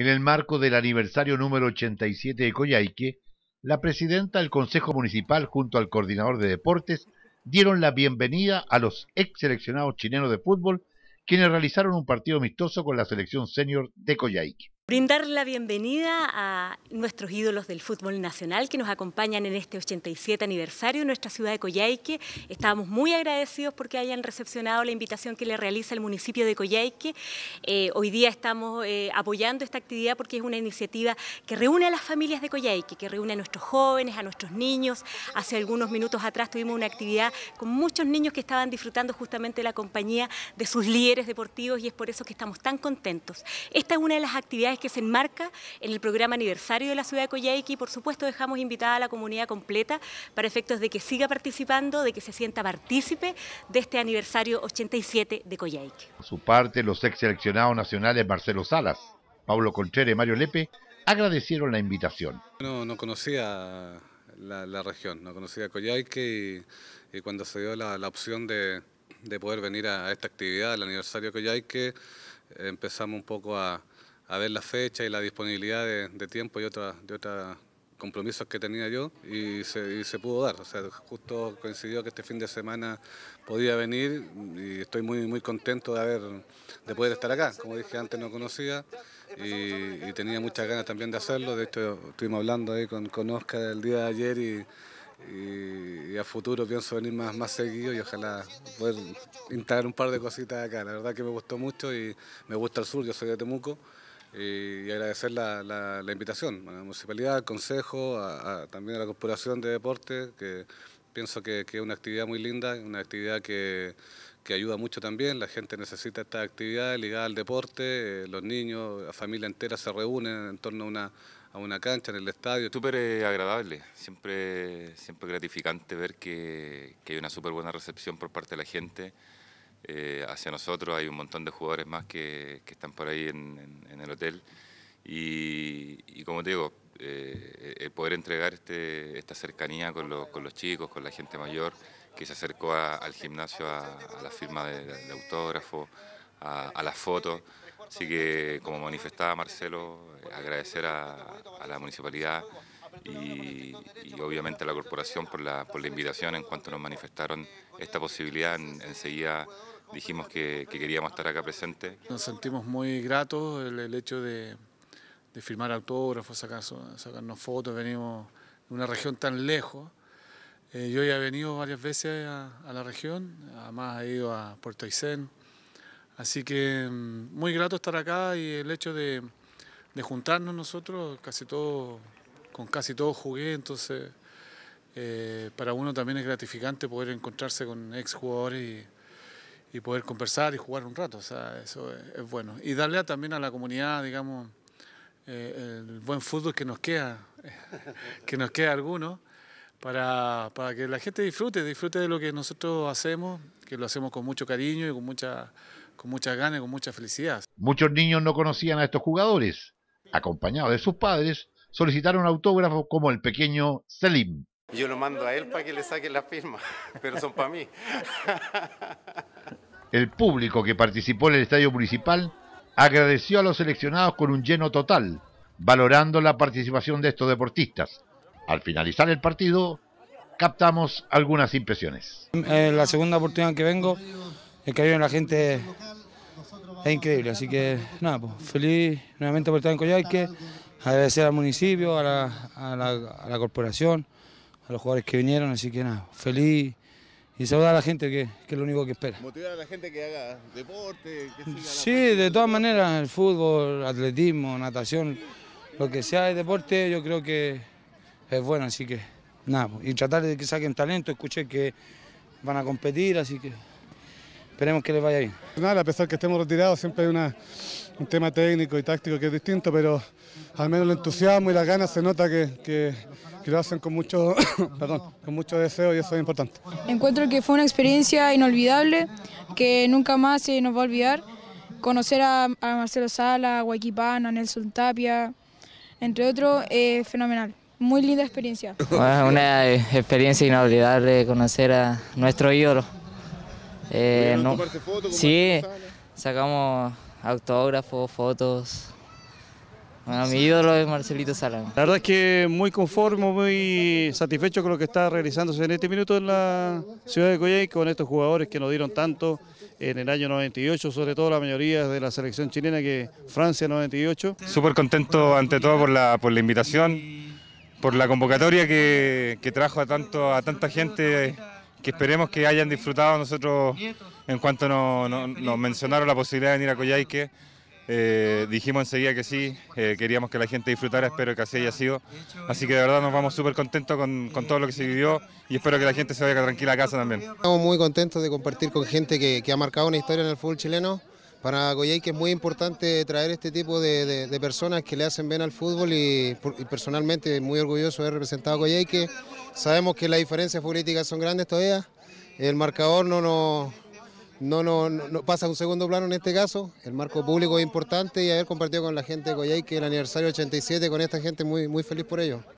En el marco del aniversario número 87 de Coyhaique, la presidenta del Consejo Municipal junto al coordinador de deportes dieron la bienvenida a los ex seleccionados chilenos de fútbol quienes realizaron un partido amistoso con la selección senior de Coyhaique. Brindar la bienvenida a nuestros ídolos del fútbol nacional que nos acompañan en este 87 aniversario en nuestra ciudad de Coyhaique. Estábamos muy agradecidos porque hayan recepcionado la invitación que le realiza el municipio de Coyhaique. Eh, hoy día estamos eh, apoyando esta actividad porque es una iniciativa que reúne a las familias de Coyhaique, que reúne a nuestros jóvenes, a nuestros niños. Hace algunos minutos atrás tuvimos una actividad con muchos niños que estaban disfrutando justamente la compañía de sus líderes deportivos y es por eso que estamos tan contentos. Esta es una de las actividades que que se enmarca en el programa aniversario de la ciudad de Coyhaique y por supuesto dejamos invitada a la comunidad completa para efectos de que siga participando, de que se sienta partícipe de este aniversario 87 de Coyhaique. Por su parte, los ex seleccionados nacionales Marcelo Salas, Pablo Contreras y Mario Lepe agradecieron la invitación. No, no conocía la, región, no conocía Coyhaique y, cuando se dio la, opción de, poder venir a, esta actividad, al aniversario de empezamos un poco a, a ver la fecha y la disponibilidad de, tiempo y otros de otra compromisos que tenía yo y se, pudo dar. O sea, justo coincidió que este fin de semana podía venir y estoy muy, muy contento de, haber, de poder estar acá. Como dije antes, no conocía y, tenía muchas ganas también de hacerlo. De hecho, estuvimos hablando ahí con, Oscar el día de ayer y, a futuro pienso venir más, más seguido y ojalá poder instalar un par de cositas acá. La verdad que me gustó mucho y me gusta el sur, yo soy de Temuco. Eh, y agradecer la, invitación a la municipalidad, al consejo, también a la Corporación de deporte, que pienso que, es una actividad muy linda, una actividad que, ayuda mucho también, la gente necesita esta actividad ligada al deporte, eh, los niños, la familia entera se reúnen en torno a una, cancha, en el estadio. Súper eh, agradable, siempre, siempre gratificante ver que, que hay una súper buena recepción por parte de la gente. Eh, hacia nosotros. Hay un montón de jugadores más que, están por ahí en, el hotel. Y, como te digo, eh, el poder entregar este, esta cercanía con, los chicos, con la gente mayor, que se acercó al gimnasio a, la firma de, autógrafo, a, las fotos. Así que, como manifestaba Marcelo, agradecer a la municipalidad, y, obviamente la corporación por la, por la invitación en cuanto nos manifestaron esta posibilidad, enseguida dijimos que, queríamos estar acá presentes. Nos sentimos muy gratos el, hecho de, de, firmar autógrafos, sacarnos fotos, venimos de una región tan lejos. Eh, yo ya he venido varias veces a, la región, además he ido a Puerto Aysén, así que mm, muy grato estar acá y el hecho de, de juntarnos nosotros, casi todos con casi todo jugué, entonces eh, para uno también es gratificante poder encontrarse con ex jugadores y, poder conversar y jugar un rato, o sea, eso es, bueno. Y darle también a la comunidad, digamos, eh, el buen fútbol que nos queda, que nos queda alguno, para, para, que la gente disfrute, disfrute de lo que nosotros hacemos, que lo hacemos con mucho cariño y con mucha con muchas ganas y con mucha felicidad. Muchos niños no conocían a estos jugadores. Acompañados de sus padres, solicitar un autógrafo como el pequeño Selim. Yo lo mando a él para que le saque la firma, pero son para mí. El público que participó en el estadio municipal agradeció a los seleccionados con un lleno total, valorando la participación de estos deportistas. Al finalizar el partido, captamos algunas impresiones. Eh, la segunda oportunidad que vengo, el que viene la gente es increíble, así que nada, pues, feliz nuevamente por estar en Coyhaique agradecer al municipio, a la, corporación, a los jugadores que vinieron, así que nada, feliz y saludar a la gente que, es lo único que espera. Motivar a la gente que haga deporte, Sí, de todas maneras, el fútbol, atletismo, natación, lo que sea de deporte yo creo que es bueno, así que nada, y tratar de que saquen talento, escuché que van a competir, así que Esperemos que les vaya bien. Nada, a pesar que estemos retirados, siempre hay una, un tema técnico y táctico que es distinto, pero al menos el entusiasmo y las ganas se nota que, que, lo hacen con mucho, perdón, con mucho deseo y eso es importante. Encuentro que fue una experiencia inolvidable, que nunca más se nos va a olvidar. Conocer a, Marcelo Sala, a Guayquipán, a Nelson Tapia, entre otros, es fenomenal. Muy linda experiencia. una eh, experiencia inolvidable conocer a nuestro ídolo. Eh, no, sí, sacamos autógrafos, fotos. Bueno, mi ídolo es Marcelito Salam. La verdad es que muy conformo, muy satisfecho con lo que está realizándose en este minuto en la ciudad de Coyay... con estos jugadores que nos dieron tanto en el año 98, sobre todo la mayoría de la selección chilena que Francia 98. Súper contento ante todo por la, por la invitación, por la convocatoria que, trajo a, tanto, a tanta gente que esperemos que hayan disfrutado nosotros en cuanto nos, mencionaron la posibilidad de venir a Coyhaique. Eh, dijimos enseguida que sí, eh, queríamos que la gente disfrutara, espero que así haya sido. Así que de verdad nos vamos súper contentos con, todo lo que se vivió y espero que la gente se vaya tranquila a casa también. Estamos muy contentos de compartir con gente que ha marcado una historia en el fútbol chileno para Goyay que es muy importante traer este tipo de, personas que le hacen bien al fútbol y, personalmente muy orgulloso de haber representado a Goyay sabemos que las diferencias políticas son grandes todavía, el marcador no No, no, pasa a un segundo plano en este caso, el marco público es importante y haber compartido con la gente de Goyay el aniversario 87 con esta gente muy, muy feliz por ello.